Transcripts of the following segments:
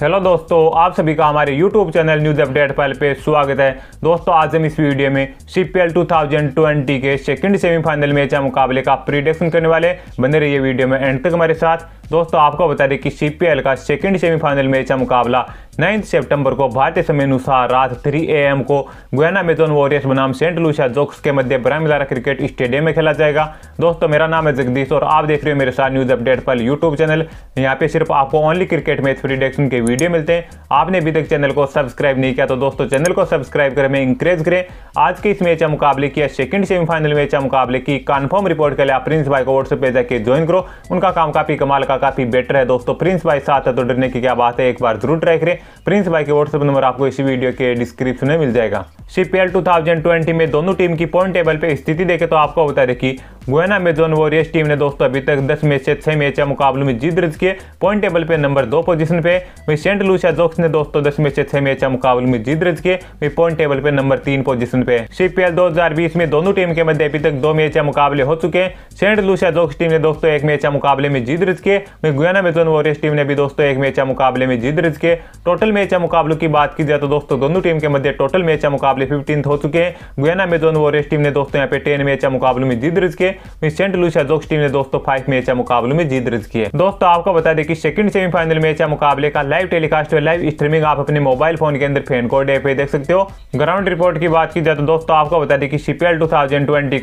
hello दोस्तों आप सभी का हमारे यूट्यूब चैनल न्यूज़ अपडेट पहल पे स्वागत है दोस्तों आज हम इस वीडियो में C P L two thousand twenty के सेकंड सेमीफाइनल मैच या मुकाबले का प्रिडक्शन करने वाले बने रहिए वीडियो में एंड तक हमारे साथ दोस्तों आपको बता दें कि सी पी एल का सेकंड सेमीफाइनल मैच या मुकाबला नाइन्थ सेप्टेम्बर को भारतीय समय अनुसार रात ए एम को गुयाना मेजोन वॉरियर्स बनाम सेंट लूसिया जोक्स के मध्य ब्राहमिलारा क्रिकेट स्टेडियम में खेला जाएगा दोस्तों मेरा नाम है जगदीश और आप देख रहे हो मेरे साथ न्यूज़ अपडेट पर यूट्यूब चैनल यहाँ पे सिर्फ आपको ओनली क्रिकेट मैच प्रिडिक्शन के वीडियो मिलते हैं आपने अभी तक चैनल को सब्सक्राइब नहीं किया तो दोस्तों चैनल को सब्सक्राइब करें हमें इंकरेज करें आज के इस मैच का मुकाबले किया सेकेंड सेमीफाइनल मैच का मुकाबले की कन्फर्म रिपोर्ट के लिए आप प्रिंस भाई को व्हाट्सएप पे जाके ज्वाइन करो उनका काम काफ़ी कमाल का काफ़ी बेटर है दोस्तों प्रिंस भाई साथ है तो डरने की क्या बात है एक बार जरूर ट्राई करें प्रिंस भाई के व्हाट्सएप नंबर आपको इसी वीडियो के डिस्क्रिप्शन में मिल जाएगा सीपीएल 2020 में दोनों टीम की पॉइंट टेबल पे स्थिति देखे तो आपको बता दें कि गोयना मेजोन वॉरियर्स टीम ने दोस्तों अभी तक 10 मैच से 6 मैच मुकाबले में जीत दर्ज किए पॉइंट टेबल पे नंबर दो पोजीशन पे वही सेंट लूसिया जोक्स ने दोस्तों 10 मैच से 6 मैच मुकाबले में जीत दर्ज किए वही पॉइंट टेबल पे नंबर तीन पोजीशन पे सीपीएल दो में दोनों टीम के मध्य अभी तक दो मैच मुकाबले हो चुके हैं सेंट लूसिया जोक्स टीम ने दोस्तों एक मैच मुकाबले में जीत दर्ज किए वही गोयना मेजोन वॉरियर्स टीम ने भी दोस्तों एक मैच मुकाबले में जीत दर्ज किए टोटल टोटल मैच या मुकाबलों की बात की जाए तो दोस्तों दोनों टीम के मध्य टोटल मैच या मुकाबले फिफ्टीन हो चुके हैं गुयाना मेजोन वॉरियर्स टीम ने दोस्तों यहाँ पे टेन मैच या मुकाबलों में जीत दर्ज किए सेंट लूसिया जोक्स टीम ने दोस्तों फाइव मैच या मुकाबलों में जीत दर्ज किए दोस्तों आपको बता दें कि सेकंड सेमीफाइनल मैच या मुकाबले का लाइव टेलीकास्ट और लाइव स्ट्रीमिंग आप अपने मोबाइल फोन के अंदर फैन कोड ऐप पे देख सकते हो ग्राउंड रिपोर्ट की बात की जाए तो दोस्तों आपको बता दें कि सीपीएल टू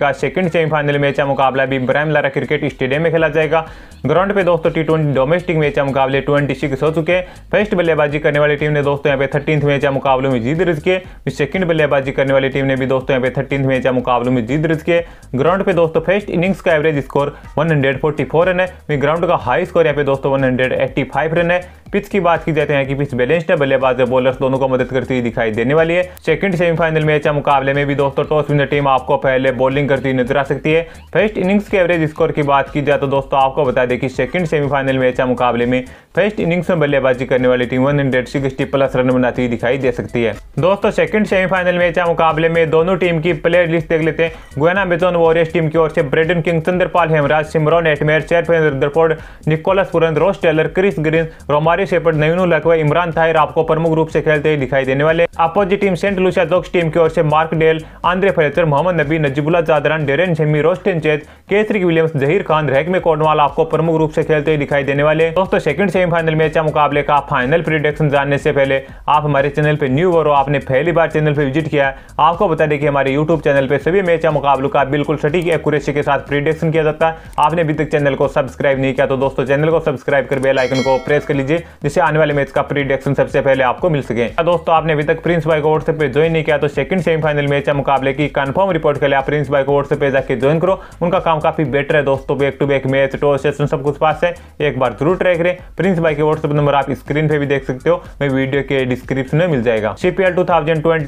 का सेकंड सेमीफाइनल मैच या मुकाबला भी इब्राहिम लारा क्रिकेट स्टेडियम में खेला जाएगा ग्राउंड पे दोस्तों टी डोमेस्टिक मैच या मुकाबले ट्वेंटी हो चुके हैं फर्स्ट बल्लेबाजी करने वाली टीम ने दोस्तों यहाँ पे थर्टीन मैच या मुकाबलों में जीत दर्ज किए सेकंड बल्लेबाजी करने वाली टीम ने भी दोस्तों यहाँ पे थर्टीन मैच या मुकाबलों में जीत दर्ज किए ग्राउंड पे दोस्तों फर्स्ट इनिंग्स का एवरेज स्कोर वन रन है वहीं ग्राउंड का हाई स्कोर यहाँ पे दोस्तों वन रन है पिच की बात की जाते हैं कि पिच बैलेंस्ड है बल्लेबाज और बॉलर दोनों को मदद करती हुई दिखाई देने वाली है सेकंड सेमीफाइनल मैच है मुकाबले में भी दोस्तों टॉस विनर टीम आपको पहले बॉलिंग करती हुई नजर आ सकती है फर्स्ट इनिंग्स के एवरेज स्कोर की बात की जाए तो दोस्तों आपको बता दें कि सेकंड सेमीफाइनल मैच है मुकाबले में फर्स्ट इनिंग्स में बल्लेबाजी करने वाली team one hundred plus run बनाती हुई दिखाई दे सकती है दोस्तों सेकंड सेमीफाइनल मैच है मुकाबले में दोनों टीम की प्लेयर लिस्ट देख लेते हैं गुना बेजोन वॉरियर्स टीम की ओर से Brandon King Chanderpaul Hemraj Shimron Hetmyer Sherfane Rutherford Nicholas Pooran Ross Taylor Chris Green रोमा वारिस एपट नवीन लखवा इमरान ताहिर आपको प्रमुख रूप से खेलते हुए दिखाई देने वाले opposite team Saint Lucia Zouks team की ओर से Mark Deyal Andre Fletcher Mohammad Nabi Najibullah Zadran Daren Sammy Roston Chase Kesrick Williams Zahir Khan Rahkeem Cornwall आपको प्रमुख रूप से खेलते हुए दिखाई देने वाले दोस्तों सेकंड सेमीफाइनल मैच मुकाबले का फाइनल प्रिडिक्शन जानने से पहले आप हमारे चैनल पर न्यू और आपने पहली बार चैनल पर विजिट किया आपको बता दें कि हमारे यूट्यूब चैनल पर सभी मैच मुकाबलों का बिल्कुल सटीक एक्यूरेसी के साथ प्रिडिक्शन किया जाता है आपने अभी तक चैनल को सब्सक्राइब नहीं किया तो दोस्तों चैनल को सब्सक्राइब कर बेल आइकन को प्रेस कर लीजिए जिससे आने वाले मैच का प्रीडिक्शन सबसे पहले आपको मिल सके तो दोस्तों आपने अभी तक प्रिंस भाई को व्हाट्सएप पे ज्वाइन नहीं किया तो सेकंड सेमीफाइनल मैच मुकाबले की कंफर्म रिपोर्ट के लिए आप प्रिंस भाई को व्हाट्सएप पे जाकर ज्वाइन करो उनका काम काफी बेटर है दोस्तों back to back match toss session सब कुछ पास है एक बार जरूर ट्राई करें प्रिंस भाई के व्हाट्सएप नंबर आप स्क्रीन पे भी देख सकते हो मैं वीडियो के डिस्क्रिप्शन में मिल जाएगा सीपीएल टू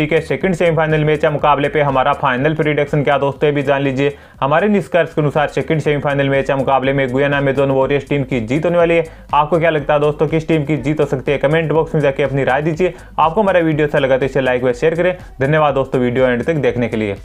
के सेकंड सेमीफाइनल मैच मुकाबले पे हमारा फाइनल प्रिडिक्शन क्या दोस्तों भी जान लीजिए हमारे निष्कर्ष के अनुसार सेकंड सेमीफाइनल मैच मुकाबले में गुयाना मेजोन वॉरियर्स टीम की जीत होने वाली है आपको क्या लगता है दोस्तों किस टीम की जीत हो सकती है कमेंट बॉक्स में जाके अपनी राय दीजिए आपको हमारा वीडियो अच्छा लगा तो इसे लाइक व शेयर करें धन्यवाद दोस्तों वीडियो एंड तक देखने के लिए